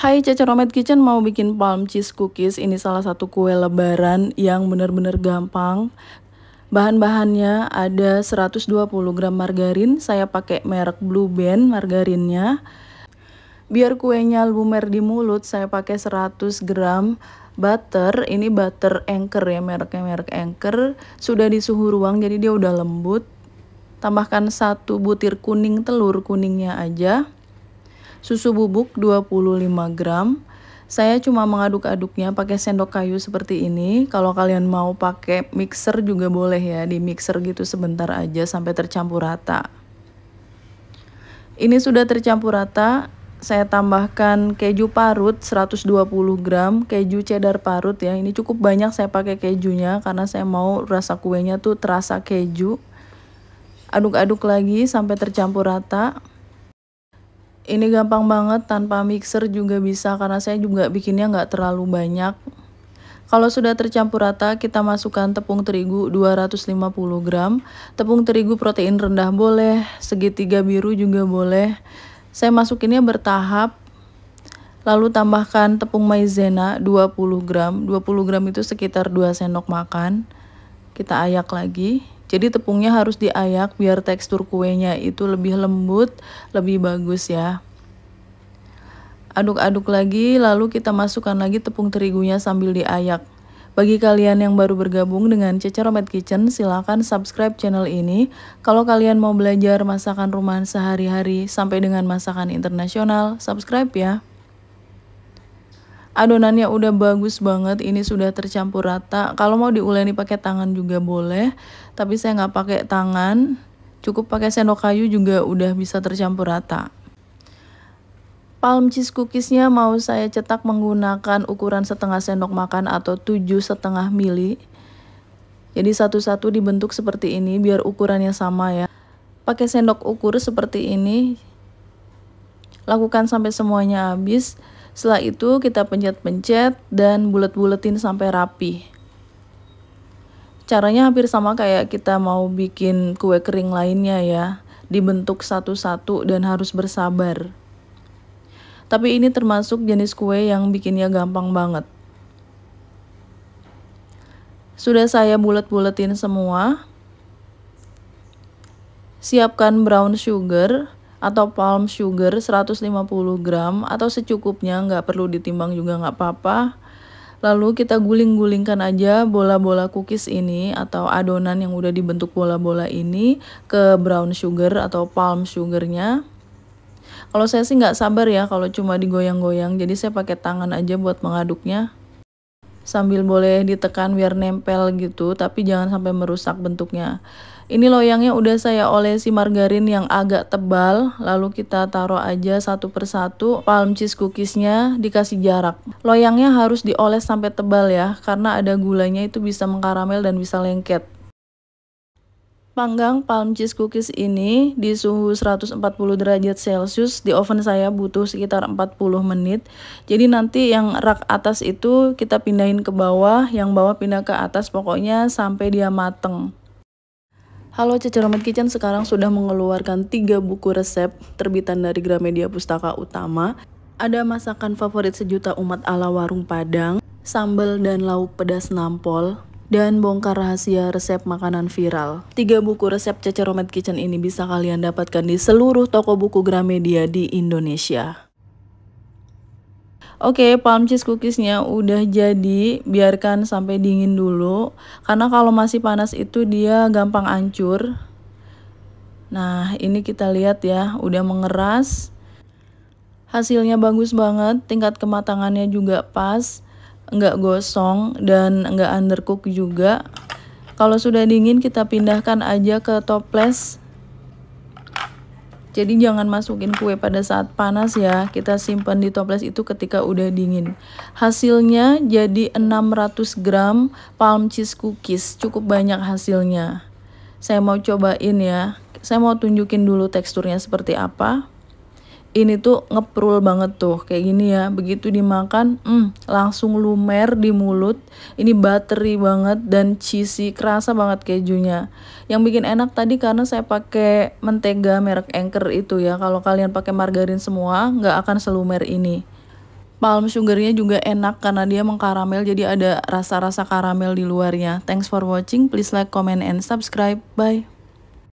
Hai Cece Romet Kitchen mau bikin palm cheese cookies Ini salah satu kue lebaran yang benar-benar gampang Bahan-bahannya ada 120 gram margarin Saya pakai merek Blue Band margarinnya Biar kuenya lumer di mulut saya pakai 100 gram butter Ini butter anchor ya mereknya merek anchor Sudah di suhu ruang jadi dia udah lembut Tambahkan satu butir kuning telur kuningnya aja susu bubuk 25 gram. Saya cuma mengaduk-aduknya pakai sendok kayu seperti ini. Kalau kalian mau pakai mixer juga boleh ya, di mixer gitu sebentar aja sampai tercampur rata. Ini sudah tercampur rata, saya tambahkan keju parut 120 gram, keju cheddar parut ya. Ini cukup banyak saya pakai kejunya karena saya mau rasa kuenya tuh terasa keju. Aduk-aduk lagi sampai tercampur rata ini gampang banget tanpa mixer juga bisa karena saya juga bikinnya nggak terlalu banyak kalau sudah tercampur rata, kita masukkan tepung terigu 250 gram. Tepung terigu protein rendah boleh, segitiga biru juga boleh. Saya masukinnya bertahap. Lalu tambahkan tepung maizena 20 gram. 20 gram itu sekitar 2 sendok makan. Kita ayak lagi. Jadi tepungnya harus diayak biar tekstur kuenya itu lebih lembut, lebih bagus ya. Aduk-aduk lagi, lalu kita masukkan lagi tepung terigunya sambil diayak. Bagi kalian yang baru bergabung dengan Cece Romet Kitchen, silahkan subscribe channel ini. Kalau kalian mau belajar masakan rumahan sehari-hari sampai dengan masakan internasional, subscribe ya adonannya udah bagus banget ini sudah tercampur rata kalau mau diuleni pakai tangan juga boleh tapi saya nggak pakai tangan cukup pakai sendok kayu juga udah bisa tercampur rata Palm cheese cookiesnya mau saya cetak menggunakan ukuran setengah sendok makan atau tujuh setengah mili. Jadi satu-satu dibentuk seperti ini biar ukurannya sama ya. Pakai sendok ukur seperti ini. Lakukan sampai semuanya habis. Setelah itu kita pencet-pencet dan bulat buletin sampai rapi. Caranya hampir sama kayak kita mau bikin kue kering lainnya ya. Dibentuk satu-satu dan harus bersabar. Tapi ini termasuk jenis kue yang bikinnya gampang banget. Sudah saya bulat buletin semua. Siapkan brown sugar atau palm sugar 150 gram atau secukupnya nggak perlu ditimbang juga nggak apa-apa lalu kita guling-gulingkan aja bola-bola cookies ini atau adonan yang udah dibentuk bola-bola ini ke brown sugar atau palm sugarnya kalau saya sih nggak sabar ya kalau cuma digoyang-goyang jadi saya pakai tangan aja buat mengaduknya sambil boleh ditekan biar nempel gitu tapi jangan sampai merusak bentuknya ini loyangnya udah saya olesi margarin yang agak tebal lalu kita taruh aja satu persatu palm cheese cookiesnya dikasih jarak loyangnya harus dioles sampai tebal ya karena ada gulanya itu bisa mengkaramel dan bisa lengket Panggang palm cheese cookies ini di suhu 140 derajat celcius di oven saya butuh sekitar 40 menit jadi nanti yang rak atas itu kita pindahin ke bawah yang bawah pindah ke atas pokoknya sampai dia mateng Halo Ceceromit Kitchen sekarang sudah mengeluarkan 3 buku resep terbitan dari Gramedia Pustaka Utama ada masakan favorit sejuta umat ala warung Padang, sambal dan lauk pedas nampol, dan bongkar rahasia resep makanan viral. Tiga buku resep Ceceromet Kitchen ini bisa kalian dapatkan di seluruh toko buku Gramedia di Indonesia. Oke, okay, palm cheese cookiesnya udah jadi, biarkan sampai dingin dulu. Karena kalau masih panas itu dia gampang hancur. Nah, ini kita lihat ya, udah mengeras. Hasilnya bagus banget, tingkat kematangannya juga pas nggak gosong dan nggak undercook juga. Kalau sudah dingin kita pindahkan aja ke toples. Jadi jangan masukin kue pada saat panas ya. Kita simpan di toples itu ketika udah dingin. Hasilnya jadi 600 gram palm cheese cookies. Cukup banyak hasilnya. Saya mau cobain ya. Saya mau tunjukin dulu teksturnya seperti apa ini tuh ngeprul banget tuh kayak gini ya begitu dimakan hmm, langsung lumer di mulut ini buttery banget dan cheesy kerasa banget kejunya yang bikin enak tadi karena saya pakai mentega merek Anchor itu ya kalau kalian pakai margarin semua nggak akan selumer ini palm sugarnya juga enak karena dia mengkaramel jadi ada rasa-rasa karamel di luarnya thanks for watching please like comment and subscribe bye